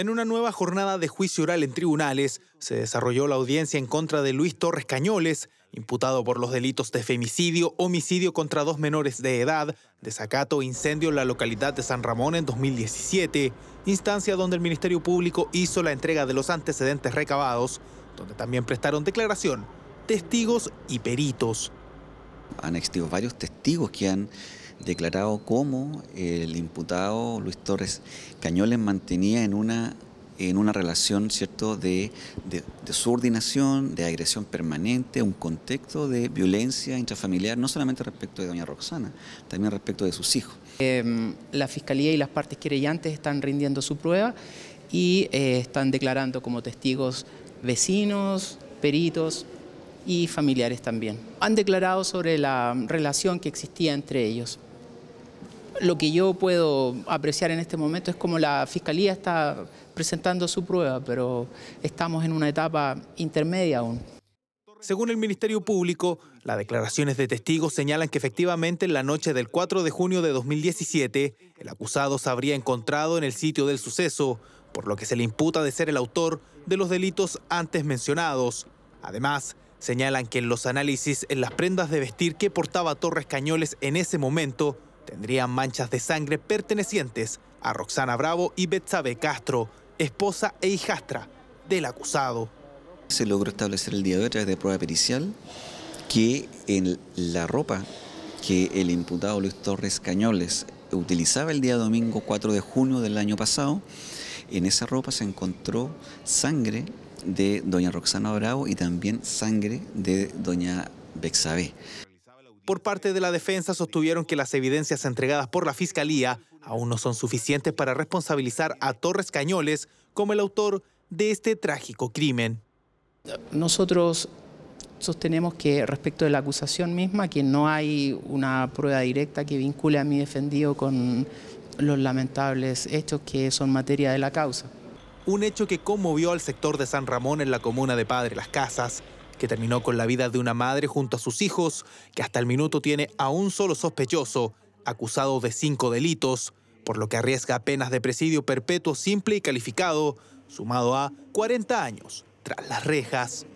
En una nueva jornada de juicio oral en tribunales, se desarrolló la audiencia en contra de Luis Torres Cañoles, imputado por los delitos de femicidio, homicidio contra dos menores de edad, desacato e incendio en la localidad de San Ramón en 2017, instancia donde el Ministerio Público hizo la entrega de los antecedentes recabados, donde también prestaron declaración testigos y peritos. Han existido varios testigos que han declarado cómo el imputado Luis Torres Cañoles mantenía en una en una relación cierto de, subordinación, de agresión permanente, un contexto de violencia intrafamiliar, no solamente respecto de doña Roxana, también respecto de sus hijos. Em, la Fiscalía y las partes querellantes están rindiendo su prueba y eh, están declarando como testigos vecinos, peritos, y familiares también. Han declarado sobre la relación que existía entre ellos. Lo que yo puedo apreciar en este momento es como la Fiscalía está presentando su prueba, pero estamos en una etapa intermedia aún. Según el Ministerio Público, las declaraciones de testigos señalan que efectivamente en la noche del 4 de junio de 2017, el acusado se habría encontrado en el sitio del suceso, por lo que se le imputa de ser el autor de los delitos antes mencionados. Además, Señalan que en los análisis en las prendas de vestir que portaba Torres Cañoles en ese momento tendrían manchas de sangre pertenecientes a Roxana Bravo y Betsabe Castro, esposa e hijastra del acusado. Se logró establecer el día de hoy a través de prueba pericial que en la ropa que el imputado Luis Torres Cañoles utilizaba el día domingo 4 de junio del año pasado, en esa ropa se encontró sangre de doña Roxana Bravo y también sangre de doña Bexabé. Por parte de la defensa sostuvieron que las evidencias entregadas por la Fiscalía aún no son suficientes para responsabilizar a Torres Cañoles como el autor de este trágico crimen. Nosotros sostenemos que respecto de la acusación misma, que no hay una prueba directa que vincule a mi defendido con los lamentables hechos que son materia de la causa un hecho que conmovió al sector de San Ramón en la comuna de Padre Las Casas, que terminó con la vida de una madre junto a sus hijos, que hasta el minuto tiene a un solo sospechoso, acusado de cinco delitos, por lo que arriesga penas de presidio perpetuo simple y calificado, sumado a 40 años tras las rejas.